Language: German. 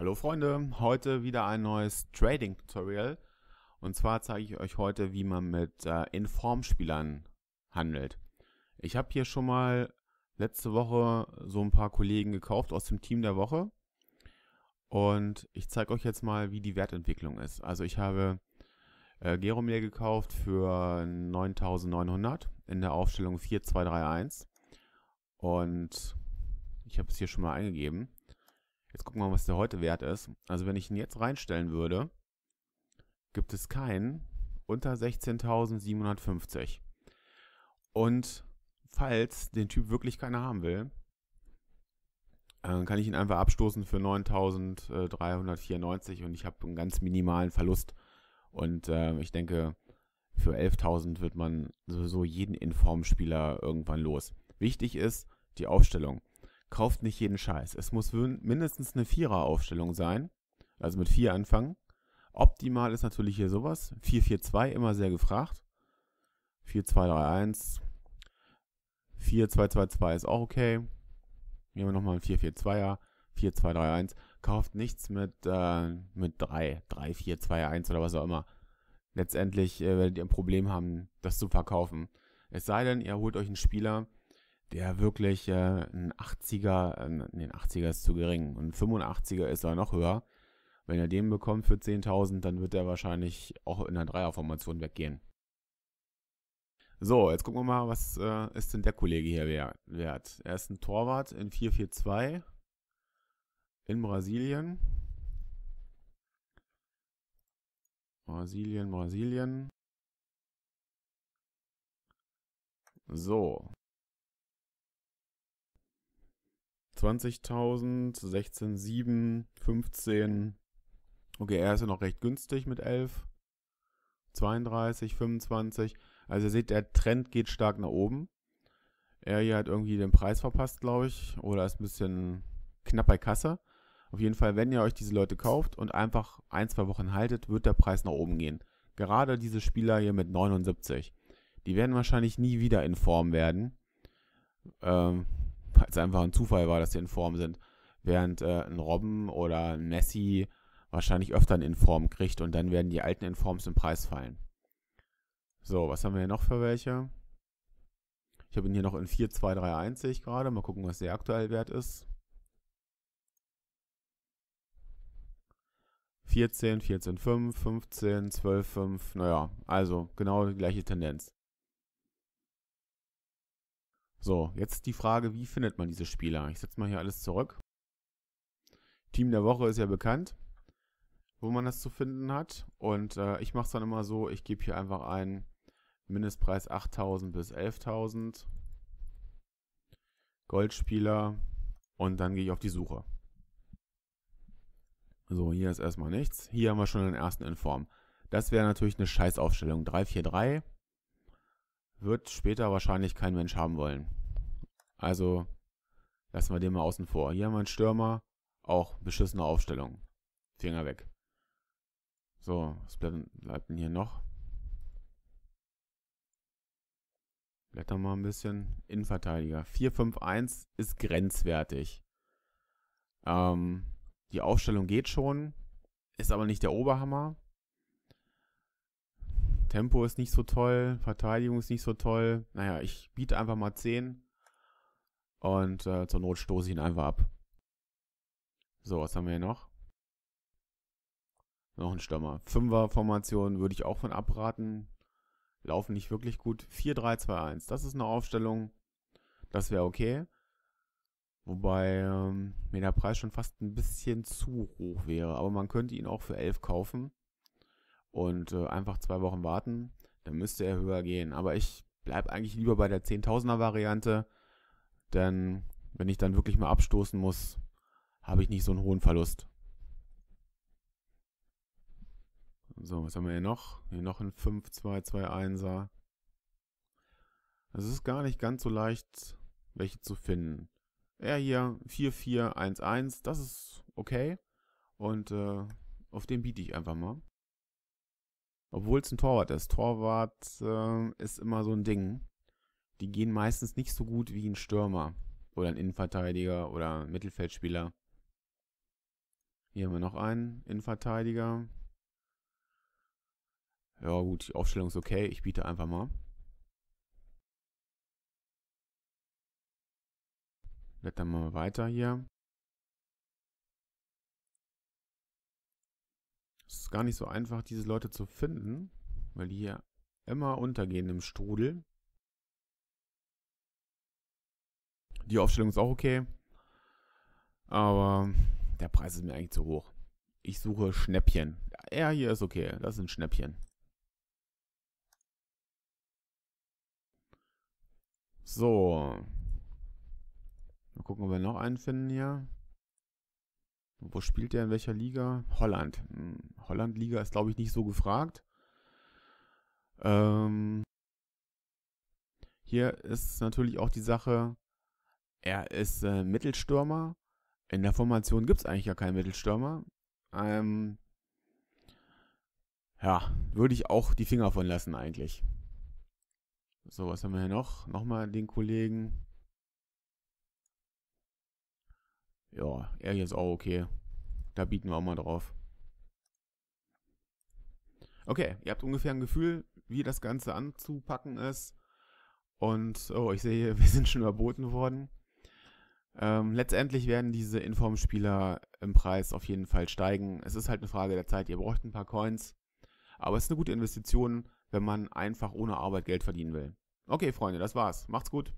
Hallo Freunde, heute wieder ein neues Trading Tutorial und zwar zeige ich euch heute, wie man mit äh, Informspielern handelt. Ich habe hier schon mal letzte Woche so ein paar Kollegen gekauft aus dem Team der Woche und ich zeige euch jetzt mal, wie die Wertentwicklung ist. Also ich habe äh, Geromir gekauft für 9900 in der Aufstellung 4231 und ich habe es hier schon mal eingegeben. Jetzt gucken wir mal, was der heute wert ist. Also wenn ich ihn jetzt reinstellen würde, gibt es keinen unter 16.750. Und falls den Typ wirklich keiner haben will, äh, kann ich ihn einfach abstoßen für 9.394 und ich habe einen ganz minimalen Verlust. Und äh, ich denke, für 11.000 wird man sowieso jeden Informspieler irgendwann los. Wichtig ist die Aufstellung kauft nicht jeden Scheiß. Es muss mindestens eine Vierer-Aufstellung sein, also mit vier anfangen. Optimal ist natürlich hier sowas. 4-4-2 immer sehr gefragt. 4-2-3-1. 4-2-2-2 ist auch okay. Nehmen wir nochmal einen 4-4-2er. 4-2-3-1. Kauft nichts mit, äh, mit 3. 3-4-2-1 oder was auch immer. Letztendlich äh, werdet ihr ein Problem haben, das zu verkaufen. Es sei denn, ihr holt euch einen Spieler, der wirklich äh, ein 80er, äh, ein 80er ist zu gering, ein 85er ist er noch höher. Wenn er den bekommt für 10.000, dann wird er wahrscheinlich auch in der Dreierformation weggehen. So, jetzt gucken wir mal, was äh, ist denn der Kollege hier wert? Er ist ein Torwart in 4-4-2 in Brasilien. Brasilien, Brasilien. So, 20.000, 7, 15. Okay, er ist ja noch recht günstig mit 11. 32, 25. Also ihr seht, der Trend geht stark nach oben. Er hier hat irgendwie den Preis verpasst, glaube ich. Oder ist ein bisschen knapp bei Kasse. Auf jeden Fall, wenn ihr euch diese Leute kauft und einfach ein, zwei Wochen haltet, wird der Preis nach oben gehen. Gerade diese Spieler hier mit 79. Die werden wahrscheinlich nie wieder in Form werden. Ähm, weil es einfach ein Zufall war, dass sie in Form sind. Während äh, ein Robben oder ein Messi wahrscheinlich öfter einen Form kriegt und dann werden die alten Informs im Preis fallen. So, was haben wir hier noch für welche? Ich habe ihn hier noch in 4231 sehe ich gerade. Mal gucken, was der aktuell wert ist. 14, 14, 5, 15, 12, 5. Naja, also genau die gleiche Tendenz. So, jetzt die Frage, wie findet man diese Spieler? Ich setze mal hier alles zurück. Team der Woche ist ja bekannt, wo man das zu finden hat. Und äh, ich mache es dann immer so, ich gebe hier einfach einen Mindestpreis 8.000 bis 11.000 Goldspieler und dann gehe ich auf die Suche. So, hier ist erstmal nichts. Hier haben wir schon den ersten in Form. Das wäre natürlich eine Scheißaufstellung. 343 wird später wahrscheinlich kein Mensch haben wollen. Also lassen wir den mal außen vor. Hier haben wir einen Stürmer, auch beschissene Aufstellung. Finger weg. So, was bleibt, bleibt denn hier noch? Blätter mal ein bisschen. Innenverteidiger. 4-5-1 ist grenzwertig. Ähm, die Aufstellung geht schon, ist aber nicht der Oberhammer. Tempo ist nicht so toll, Verteidigung ist nicht so toll. Naja, ich biete einfach mal 10 und äh, zur Not stoße ich ihn einfach ab. So, was haben wir hier noch? Noch ein Stürmer. Fünfer-Formation würde ich auch von abraten. Laufen nicht wirklich gut. 4-3-2-1. Das ist eine Aufstellung. Das wäre okay. Wobei ähm, mir der Preis schon fast ein bisschen zu hoch wäre. Aber man könnte ihn auch für 11 kaufen und äh, einfach zwei Wochen warten, dann müsste er höher gehen. Aber ich bleibe eigentlich lieber bei der 10.000er-Variante, denn wenn ich dann wirklich mal abstoßen muss, habe ich nicht so einen hohen Verlust. So, was haben wir hier noch? Hier noch ein 5-2-2-1er. Es ist gar nicht ganz so leicht, welche zu finden. Er hier 4-4-1-1, das ist okay. Und äh, auf den biete ich einfach mal. Obwohl es ein Torwart ist. Torwart äh, ist immer so ein Ding. Die gehen meistens nicht so gut wie ein Stürmer oder ein Innenverteidiger oder ein Mittelfeldspieler. Hier haben wir noch einen Innenverteidiger. Ja gut, die Aufstellung ist okay. Ich biete einfach mal. Blättern wir mal weiter hier. Es ist gar nicht so einfach, diese Leute zu finden, weil die hier immer untergehen im Strudel. Die Aufstellung ist auch okay, aber der Preis ist mir eigentlich zu hoch. Ich suche Schnäppchen. Er hier ist okay, das sind Schnäppchen. So. Mal gucken, ob wir noch einen finden hier. Wo spielt der in welcher Liga? Holland. Hm, Holland-Liga ist, glaube ich, nicht so gefragt. Ähm, hier ist natürlich auch die Sache, er ist äh, Mittelstürmer. In der Formation gibt es eigentlich ja keinen Mittelstürmer. Ähm, ja, würde ich auch die Finger von lassen eigentlich. So, was haben wir hier noch? Nochmal den Kollegen. Ja, er jetzt auch okay. Da bieten wir auch mal drauf. Okay, ihr habt ungefähr ein Gefühl, wie das Ganze anzupacken ist. Und, oh, ich sehe, wir sind schon überboten worden. Ähm, letztendlich werden diese Inform-Spieler im Preis auf jeden Fall steigen. Es ist halt eine Frage der Zeit. Ihr braucht ein paar Coins. Aber es ist eine gute Investition, wenn man einfach ohne Arbeit Geld verdienen will. Okay, Freunde, das war's. Macht's gut.